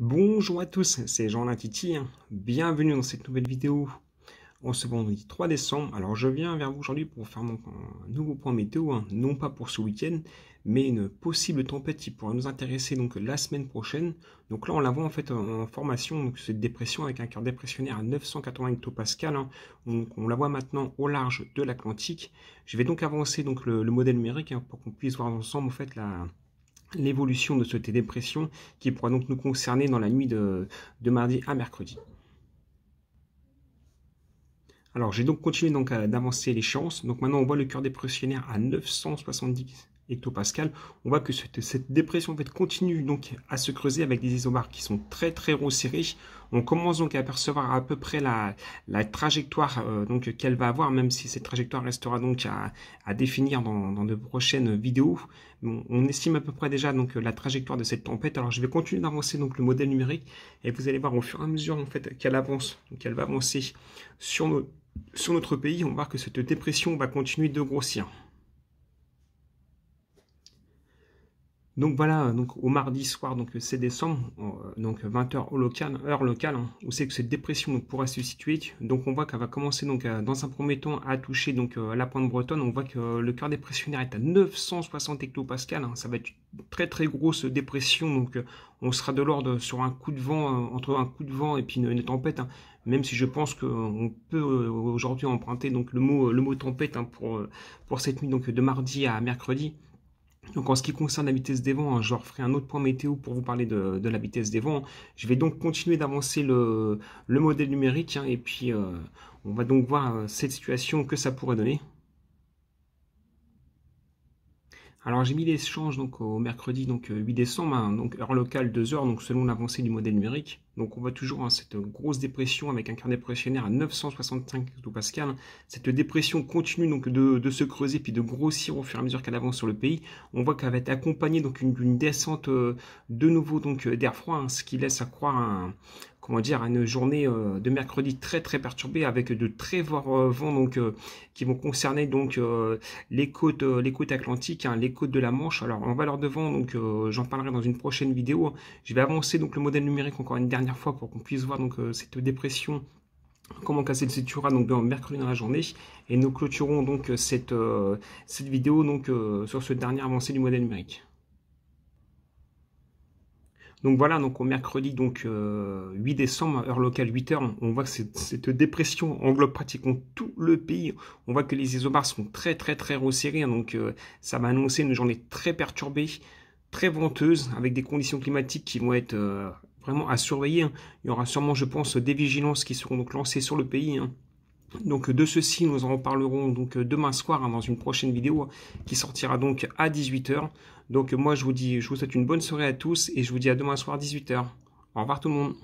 Bonjour à tous, c'est Jean la Titi, hein. bienvenue dans cette nouvelle vidéo en ce vendredi 3 décembre. Alors je viens vers vous aujourd'hui pour faire mon, un nouveau point météo, hein. non pas pour ce week-end, mais une possible tempête qui pourrait nous intéresser donc la semaine prochaine. Donc là on la voit en fait en formation, donc cette dépression avec un cœur dépressionnaire à 980 hectopascal. On, on, la voit maintenant au large de l'Atlantique. Je vais donc avancer donc le, modèle numérique hein, pour qu'on puisse voir ensemble en fait la, l'évolution de cette dépression qui pourra donc nous concerner dans la nuit de, mardi à mercredi. Alors j'ai donc continué donc les chances Donc maintenant on voit le cœur dépressionnaire à 970 Pascal, on voit que cette dépression continue donc à se creuser avec des isobars qui sont très très resserrés. On commence donc à apercevoir à peu près la, trajectoire euh, donc qu'elle va avoir, même si cette trajectoire restera donc à, définir dans, de prochaines vidéos. On, estime à peu près déjà donc la trajectoire de cette tempête. Alors je vais continuer d'avancer donc le modèle numérique et vous allez voir au fur et à mesure en fait qu'elle avance, qu'elle va avancer sur, sur notre pays, on va voir que cette dépression va continuer de grossir. Donc voilà, donc au mardi soir, donc c'est décembre, euh, donc 20h au local, heure locale, hein, où c'est que cette dépression donc, pourra se situer. Donc on voit qu'elle va commencer donc dans un premier temps à toucher donc euh, la pointe bretonne. On voit que euh, le cœur dépressionnaire est à 960 hectopascal. Hein. ça va être une très très grosse dépression. Donc on sera de l'ordre sur un coup de vent, entre un coup de vent et puis une, tempête. Hein. même si je pense qu'on peut aujourd'hui emprunter donc le mot le mot tempête pour pour cette nuit donc de mardi à mercredi. Donc en ce qui concerne la vitesse des vents, hein, je referai un autre point météo pour vous parler de, la vitesse des vents. Je vais donc continuer d'avancer le, modèle numérique hein, et puis euh, on va donc voir euh, cette situation que ça pourrait donner. Alors j'ai mis l'échange donc au mercredi donc 8 euh, décembre, hein, donc heure locale 2 heures, donc selon l'avancée du modèle numérique. Donc on voit toujours hein, cette grosse dépression avec un carnet pressionnaire à 965 Pascal. Cette dépression continue donc de, se creuser puis de grossir au fur et à mesure qu'elle avance sur le pays. On voit qu'elle va être accompagnée donc d'une descente euh, de nouveau donc euh, d'air froid, hein, ce qui laisse à croire un, comment dire, une journée euh, de mercredi très très perturbée avec de très forts euh, vents donc euh, qui vont concerner donc les côtes, les côtes atlantiques, hein, les côtes de la Manche. Alors en valeur de vent, donc j'en parlerai dans une prochaine vidéo. Je vais avancer donc le modèle numérique encore une dernière fois pour qu'on puisse voir donc cette dépression comment casser le situera donc bien mercredi dans la journée et nous clôturons donc cette, cette vidéo donc sur ce dernier avancé du modèle numérique. Donc voilà, donc au mercredi donc, 8 euh, décembre, heure locale 8h, on, voit que cette dépression englobe pratiquement tout le pays. On voit que les isobars sont très très très resserrés, hein. donc euh, ça va annoncer une journée très perturbée, très venteuse, avec des conditions climatiques qui vont être euh, vraiment à surveiller. Hein. Il y aura sûrement, je pense, des vigilances qui seront donc lancées sur le pays. Hein. Donc de ceci, nous en parlerons donc demain soir hein, dans une prochaine vidéo qui sortira donc à 18h. Donc moi je vous dis, je vous souhaite une bonne soirée à tous et je vous dis à demain soir 18h. Au revoir tout le monde.